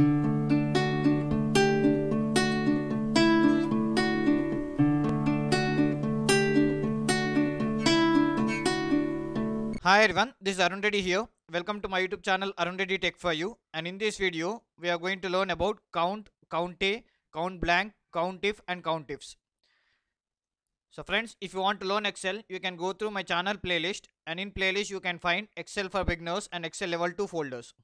Hi everyone, this is Arun Reddy here. Welcome to my YouTube channel Arun Reddy Tech for You. And in this video, we are going to learn about count, counte, count blank, count if and count ifs. So friends, if you want to learn Excel, you can go through my channel playlist and in playlist you can find Excel for beginners and Excel level 2 folders.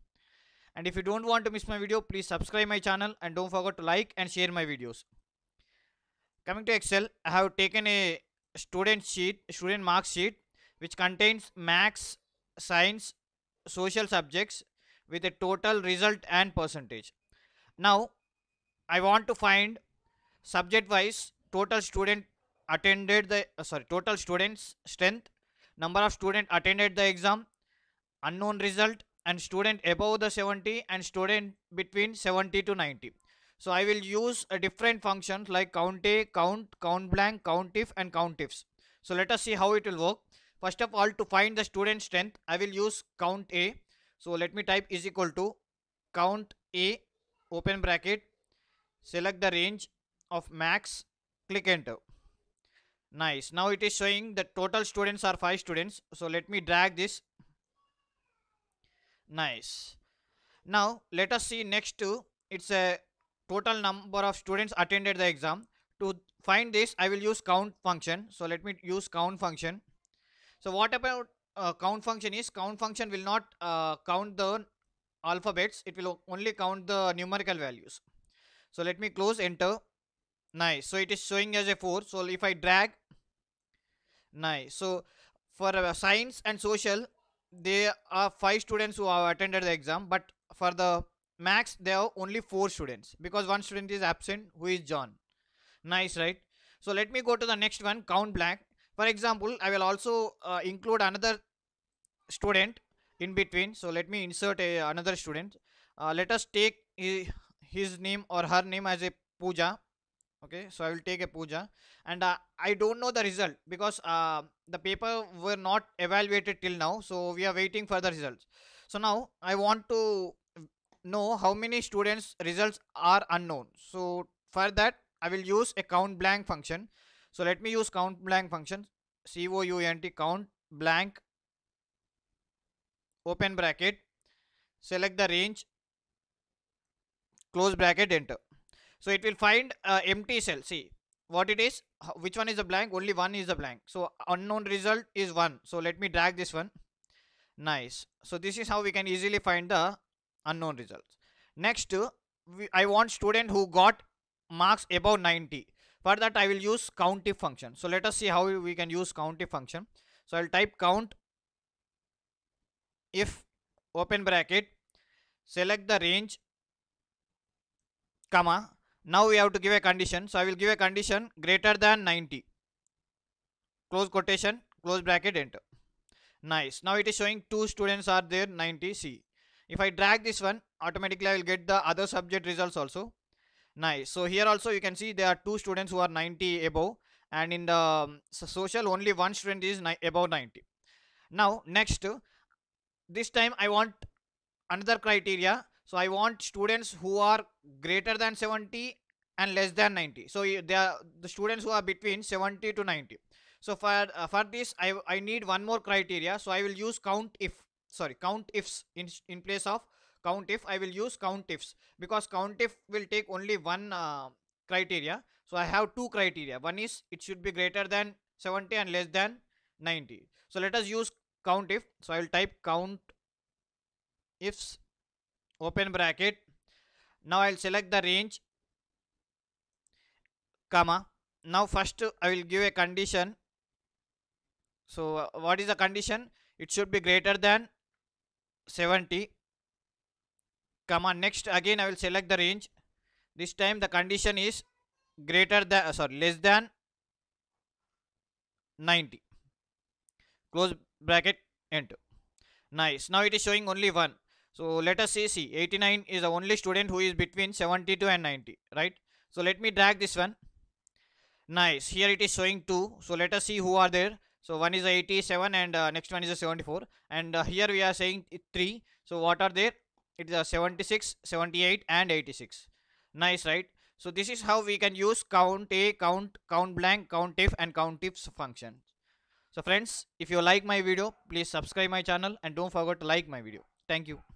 And if you don't want to miss my video, please subscribe my channel and don't forget to like and share my videos. Coming to Excel, I have taken a student sheet, student mark sheet, which contains max, science, social subjects with a total result and percentage. Now, I want to find subject wise total student attended the uh, sorry total students strength number of student attended the exam unknown result and student above the 70 and student between 70 to 90. So I will use a different functions like countA, count, count blank, count if and count ifs. So let us see how it will work. First of all to find the student strength I will use count A. So let me type is equal to count A open bracket select the range of max click enter. Nice now it is showing the total students are 5 students. So let me drag this nice now let us see next to it's a total number of students attended the exam to find this i will use count function so let me use count function so what about uh, count function is count function will not uh, count the alphabets it will only count the numerical values so let me close enter nice so it is showing as a 4 so if i drag nice so for uh, science and social there are five students who have attended the exam but for the max there are only four students because one student is absent who is john nice right so let me go to the next one count blank for example i will also uh, include another student in between so let me insert a, another student uh, let us take his, his name or her name as a puja okay so i will take a puja and uh, i don't know the result because uh, the paper were not evaluated till now so we are waiting for the results so now i want to know how many students results are unknown so for that i will use a count blank function so let me use count blank function c o u n t count blank open bracket select the range close bracket enter so it will find uh, empty cell see what it is which one is the blank only one is the blank so unknown result is one so let me drag this one nice so this is how we can easily find the unknown results next we, i want student who got marks above 90 for that i will use COUNTIF function so let us see how we can use COUNTIF function so i'll type count if open bracket select the range comma now we have to give a condition so i will give a condition greater than 90 close quotation close bracket enter nice now it is showing two students are there 90c if i drag this one automatically i will get the other subject results also nice so here also you can see there are two students who are 90 above and in the um, social only one student is above 90 now next this time i want another criteria so i want students who are greater than 70 and less than 90 so they are the students who are between 70 to 90 so for uh, for this i i need one more criteria so i will use count if sorry count ifs in in place of count if i will use count ifs because count if will take only one uh, criteria so i have two criteria one is it should be greater than 70 and less than 90 so let us use count if so i will type count ifs open bracket now i'll select the range comma now first i will give a condition so uh, what is the condition it should be greater than 70 comma next again i will select the range this time the condition is greater than uh, sorry less than 90 close bracket enter nice now it is showing only one so let us see, see 89 is the only student who is between 72 and 90, right? So let me drag this one. Nice. Here it is showing 2. So let us see who are there. So one is 87 and uh, next one is a 74. And uh, here we are saying 3. So what are there? It is a 76, 78 and 86. Nice, right? So this is how we can use count a, count, count blank, count if and count ifs functions. So friends, if you like my video, please subscribe my channel and don't forget to like my video. Thank you.